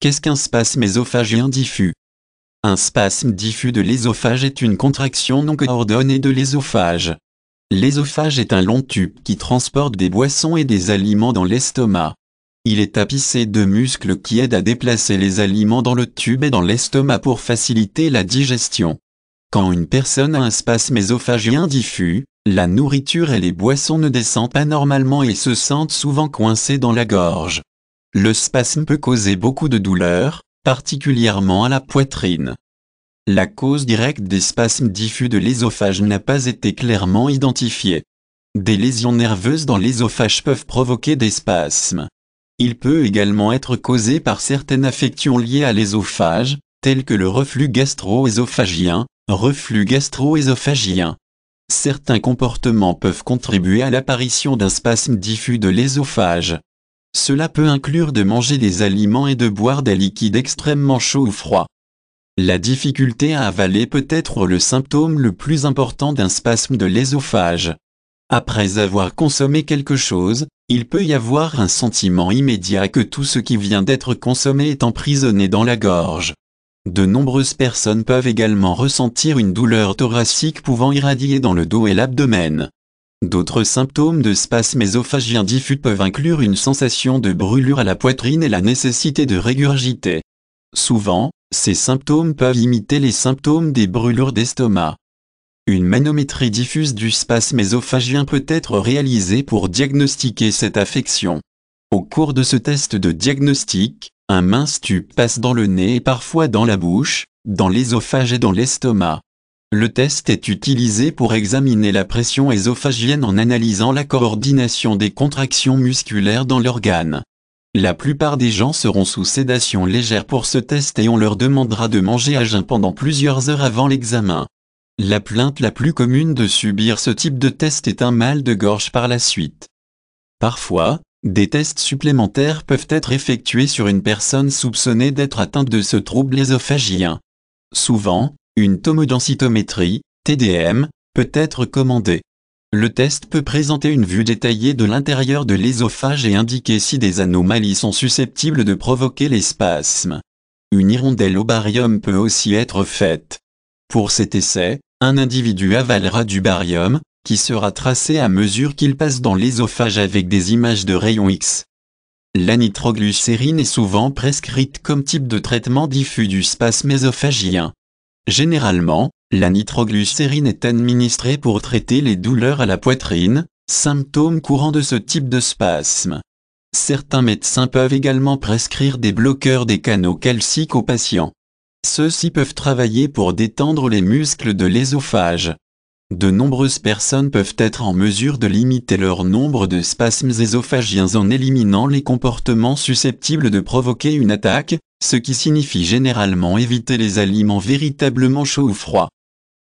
Qu'est-ce qu'un spasme ésophagien diffus Un spasme diffus de l'ésophage est une contraction non coordonnée de l'ésophage. L'ésophage est un long tube qui transporte des boissons et des aliments dans l'estomac. Il est tapissé de muscles qui aident à déplacer les aliments dans le tube et dans l'estomac pour faciliter la digestion. Quand une personne a un spasme ésophagien diffus, la nourriture et les boissons ne descendent pas normalement et se sentent souvent coincées dans la gorge. Le spasme peut causer beaucoup de douleurs, particulièrement à la poitrine. La cause directe des spasmes diffus de l'ésophage n'a pas été clairement identifiée. Des lésions nerveuses dans l'ésophage peuvent provoquer des spasmes. Il peut également être causé par certaines affections liées à l'ésophage, telles que le reflux gastro ésophagien reflux gastro ésophagien Certains comportements peuvent contribuer à l'apparition d'un spasme diffus de l'ésophage. Cela peut inclure de manger des aliments et de boire des liquides extrêmement chauds ou froids. La difficulté à avaler peut être le symptôme le plus important d'un spasme de l'ésophage. Après avoir consommé quelque chose, il peut y avoir un sentiment immédiat que tout ce qui vient d'être consommé est emprisonné dans la gorge. De nombreuses personnes peuvent également ressentir une douleur thoracique pouvant irradier dans le dos et l'abdomen. D'autres symptômes de spasmes ésophagiens diffus peuvent inclure une sensation de brûlure à la poitrine et la nécessité de régurgiter. Souvent, ces symptômes peuvent imiter les symptômes des brûlures d'estomac. Une manométrie diffuse du spasme ésophagien peut être réalisée pour diagnostiquer cette affection. Au cours de ce test de diagnostic, un mince tube passe dans le nez et parfois dans la bouche, dans l'ésophage et dans l'estomac. Le test est utilisé pour examiner la pression ésophagienne en analysant la coordination des contractions musculaires dans l'organe. La plupart des gens seront sous sédation légère pour ce test et on leur demandera de manger à jeun pendant plusieurs heures avant l'examen. La plainte la plus commune de subir ce type de test est un mal de gorge par la suite. Parfois, des tests supplémentaires peuvent être effectués sur une personne soupçonnée d'être atteinte de ce trouble œsophagien. Souvent, une tomodensitométrie, TDM, peut être commandée. Le test peut présenter une vue détaillée de l'intérieur de l'ésophage et indiquer si des anomalies sont susceptibles de provoquer les spasmes. Une hirondelle au barium peut aussi être faite. Pour cet essai, un individu avalera du barium, qui sera tracé à mesure qu'il passe dans l'ésophage avec des images de rayons X. La nitroglycérine est souvent prescrite comme type de traitement diffus du spasme ésophagien. Généralement, la nitroglycérine est administrée pour traiter les douleurs à la poitrine, symptôme courant de ce type de spasme. Certains médecins peuvent également prescrire des bloqueurs des canaux calciques aux patients. Ceux-ci peuvent travailler pour détendre les muscles de l'ésophage. De nombreuses personnes peuvent être en mesure de limiter leur nombre de spasmes ésophagiens en éliminant les comportements susceptibles de provoquer une attaque, ce qui signifie généralement éviter les aliments véritablement chauds ou froids.